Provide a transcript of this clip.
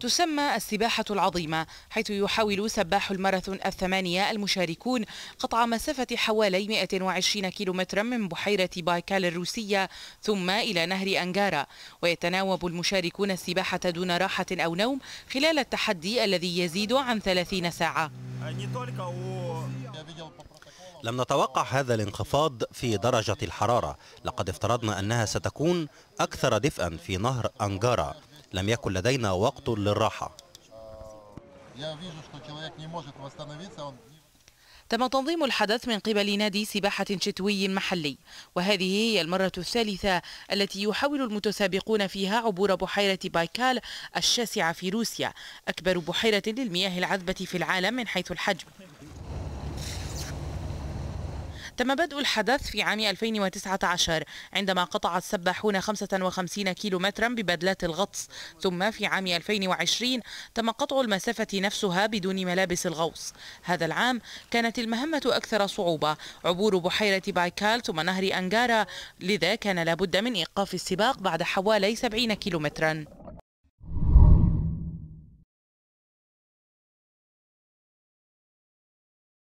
تسمى السباحة العظيمة حيث يحاول سباح الماراثون الثمانية المشاركون قطع مسافة حوالي 120 كيلومترا من بحيرة بايكال الروسية ثم إلى نهر أنجارا ويتناوب المشاركون السباحة دون راحة أو نوم خلال التحدي الذي يزيد عن 30 ساعة لم نتوقع هذا الانخفاض في درجة الحرارة لقد افترضنا أنها ستكون أكثر دفئا في نهر أنجارا لم يكن لدينا وقت للراحة تم تنظيم الحدث من قبل نادي سباحة شتوي محلي وهذه هي المرة الثالثة التي يحاول المتسابقون فيها عبور بحيرة بايكال الشاسعة في روسيا أكبر بحيرة للمياه العذبة في العالم من حيث الحجم تم بدء الحدث في عام 2019 عندما قطع السباحون 55 كيلومترا ببدلات الغطس ثم في عام 2020 تم قطع المسافة نفسها بدون ملابس الغوص هذا العام كانت المهمة أكثر صعوبة عبور بحيرة بايكال ثم نهر أنجارا لذا كان لابد من إيقاف السباق بعد حوالي 70 كيلومترا